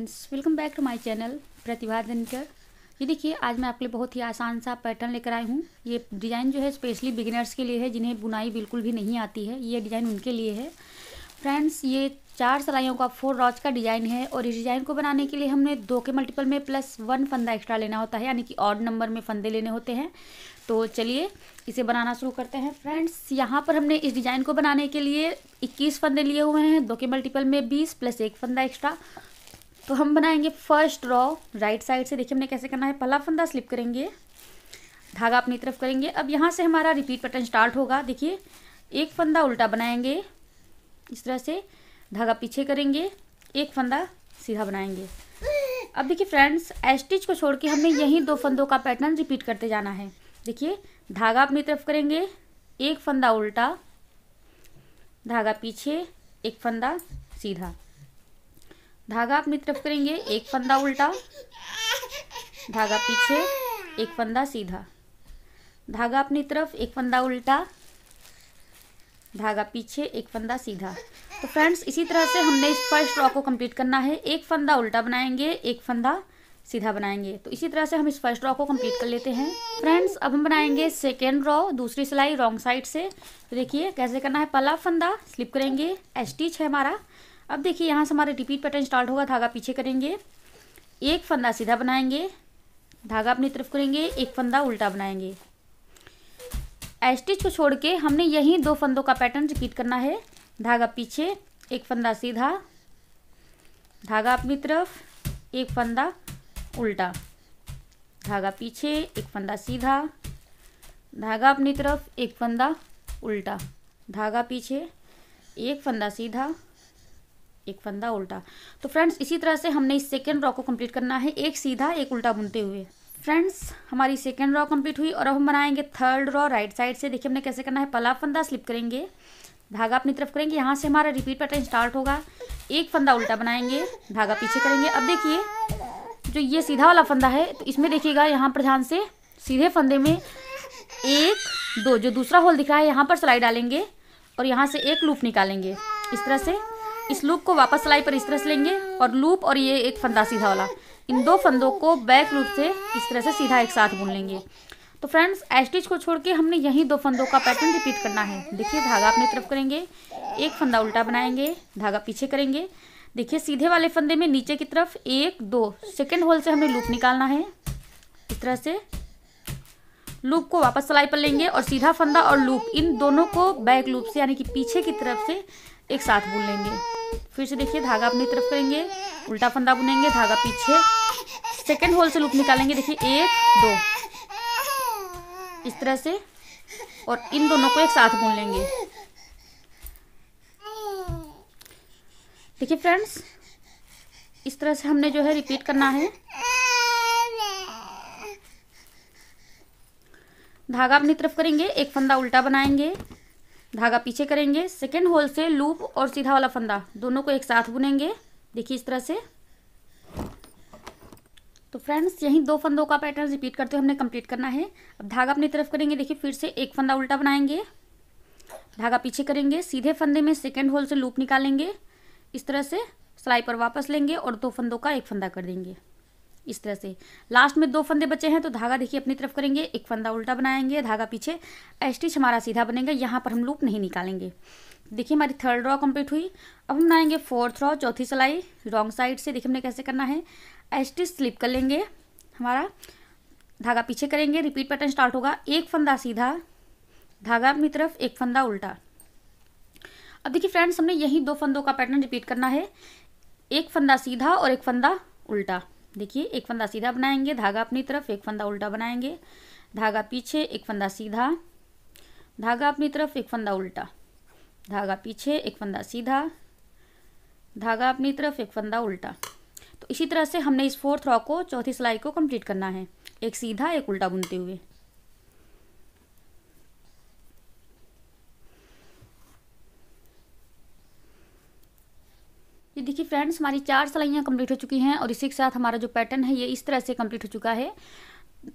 friends welcome back to my channel Pratibha Dinkar ये देखिए आज मैं आपके लिए बहुत ही आसान सा पैटर्न लेकर आई हूँ ये डिज़ाइन जो है स्पेशली बिगिनर्स के लिए है जिन्हें बुनाई बिल्कुल भी नहीं आती है ये डिज़ाइन उनके लिए है फ्रेंड्स ये चार सलाइयों का फोर रॉच का डिज़ाइन है और इस डिज़ाइन को बनाने के लिए हमने दो के मल्टीपल में प्लस वन फंदा एक्स्ट्रा लेना होता है यानी कि ऑड नंबर में फंदे लेने होते हैं तो चलिए इसे बनाना शुरू करते हैं फ्रेंड्स यहाँ पर हमने इस डिज़ाइन को बनाने के लिए इक्कीस फंदे लिए हुए हैं दो के मल्टीपल में बीस प्लस एक फंदा एक्स्ट्रा तो हम बनाएंगे फर्स्ट रॉ राइट साइड से देखिए हमने कैसे करना है पहला फंदा स्लिप करेंगे धागा अपनी तरफ करेंगे अब यहाँ से हमारा रिपीट पैटर्न स्टार्ट होगा देखिए एक फंदा उल्टा बनाएंगे इस तरह से धागा पीछे करेंगे एक फंदा सीधा बनाएंगे अब देखिए फ्रेंड्स एस्टिच को छोड़ के हमें यही दो फंदों का पैटर्न रिपीट करते जाना है देखिए धागा अपनी तरफ करेंगे एक फंदा उल्टा धागा पीछे एक फंदा सीधा धागा अपनी तरफ करेंगे एक फंदा उल्टा धागा पीछे एक फंदा सीधा धागा अपनी तरफ एक फंदा उल्टा धागा पीछे एक फंदा सीधा तो फ्रेंड्स इसी तरह से हमने इस फर्स्ट रॉ को कंप्लीट करना है एक फंदा उल्टा बनाएंगे एक फंदा सीधा बनाएंगे तो इसी तरह से हम इस फर्स्ट रॉ को कंप्लीट कर लेते हैं फ्रेंड्स अब हम बनाएंगे सेकेंड रॉ दूसरी सिलाई रॉन्ग साइड से तो देखिए कैसे करना है पहला फंदा स्लिप करेंगे एस्टिच है हमारा अब देखिए यहाँ से हमारे रिपीट पैटर्न स्टार्ट होगा धागा पीछे करेंगे एक फंदा सीधा बनाएंगे धागा अपनी तरफ करेंगे एक फंदा उल्टा बनाएंगे एस्टिच को छोड़ के हमने यही दो फंदों का पैटर्न रिपीट करना है धागा पीछे एक फंदा सीधा धागा अपनी तरफ एक फंदा उल्टा धागा पीछे एक फंदा सीधा धागा अपनी तरफ एक फंदा उल्टा धागा पीछे एक फंदा सीधा एक फंदा उल्टा तो फ्रेंड्स इसी तरह से हमने इस सेकेंड रॉ को कम्प्लीट करना है एक सीधा एक उल्टा बुनते हुए फ्रेंड्स हमारी सेकेंड रॉ कम्प्लीट हुई और अब हम बनाएंगे थर्ड रॉ राइट साइड से देखिए हमने कैसे करना है पला फंदा स्लिप करेंगे धागा अपनी तरफ करेंगे यहाँ से हमारा रिपीट पैटर्न स्टार्ट होगा एक फंदा उल्टा बनाएंगे धागा पीछे करेंगे अब देखिए जो ये सीधा वाला फंदा है तो इसमें देखिएगा यहाँ पर ध्यान से सीधे फंदे में एक दो जो दूसरा होल दिख रहा है यहाँ पर सिलाई डालेंगे और यहाँ से एक लूप निकालेंगे इस तरह से इस लूप को वापस सिलाई पर इस तरह से लेंगे और लूप और ये एक फंदा सीधा वाला इन दो फंदों को बैक लूप से इस तरह से सीधा एक साथ बुन लेंगे तो फ्रेंड्स एस्टिच को छोड़ के हमने यही दो फंदों का पैटर्न रिपीट करना है देखिए धागा अपनी तरफ करेंगे एक फंदा उल्टा बनाएंगे धागा पीछे करेंगे देखिए सीधे वाले फंदे में नीचे की तरफ एक दो सेकेंड होल से हमें लूप निकालना है इस तरह से लूप को वापस सिलाई पर लेंगे और सीधा फंदा और लूप इन दोनों को बैक लूप से यानी कि पीछे की तरफ से एक साथ बुन लेंगे फिर से देखिए धागा अपनी तरफ करेंगे उल्टा फंदा बुनेंगे धागा पीछे सेकेंड होल से लूप निकालेंगे देखिए एक दो इस तरह से और इन दोनों को एक साथ बुन लेंगे देखिए फ्रेंड्स इस तरह से हमने जो है रिपीट करना है धागा अपनी तरफ करेंगे एक फंदा उल्टा बनाएंगे धागा पीछे करेंगे सेकेंड होल से लूप और सीधा वाला फंदा दोनों को एक साथ बुनेंगे देखिए इस तरह से तो फ्रेंड्स यही दो फंदों का पैटर्न रिपीट करते हुए हमने कंप्लीट करना है अब धागा अपनी तरफ करेंगे देखिए फिर से एक फंदा उल्टा बनाएंगे धागा पीछे करेंगे सीधे फंदे में सेकेंड होल से लूप निकालेंगे इस तरह से सिलाई पर वापस लेंगे और दो फंदों का एक फंदा कर देंगे इस तरह से लास्ट में दो फंदे बचे हैं तो धागा देखिए अपनी तरफ करेंगे एक फंदा उल्टा बनाएंगे धागा पीछे एस्टिच हमारा सीधा बनेगा यहाँ पर हम लूप नहीं निकालेंगे देखिए हमारी थर्ड रॉ कंप्लीट हुई अब हम बनाएंगे फोर्थ रॉ चौथी सिलाई रॉन्ग साइड से देखिए हमने कैसे करना है एस्टिच स्लिप कर लेंगे हमारा धागा पीछे करेंगे रिपीट पैटर्न स्टार्ट होगा एक फंदा सीधा धागा अपनी तरफ एक फंदा उल्टा अब देखिए फ्रेंड्स हमने यही दो फंदों का पैटर्न रिपीट करना है एक फंदा सीधा और एक फंदा उल्टा देखिए एक फंदा सीधा बनाएंगे धागा अपनी तरफ एक फंदा उल्टा बनाएंगे धागा पीछे एक फंदा सीधा धागा अपनी तरफ एक फंदा उल्टा धागा पीछे एक फंदा सीधा धागा अपनी तरफ एक फंदा उल्टा तो इसी तरह से हमने इस फोर्थ रॉ को चौथी सिलाई को कंप्लीट करना है एक सीधा एक उल्टा बुनते हुए ये देखिए फ्रेंड्स हमारी चार सलाइयाँ कंप्लीट हो चुकी हैं और इसी के साथ हमारा जो पैटर्न है ये इस तरह से कंप्लीट हो चुका है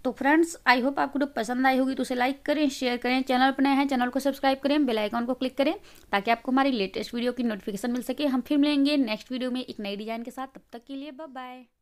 तो फ्रेंड्स आई होप आपको जो पसंद आई होगी तो उसे लाइक करें शेयर करें चैनल पर नए हैं चैनल को सब्सक्राइब करें बेल आइकन को क्लिक करें ताकि आपको हमारी लेटेस्ट वीडियो की नोटिफिकेशन मिल सके हम फिर मिलेंगे नेक्स्ट वीडियो में एक नई डिजाइन के साथ तब तक के लिए बाय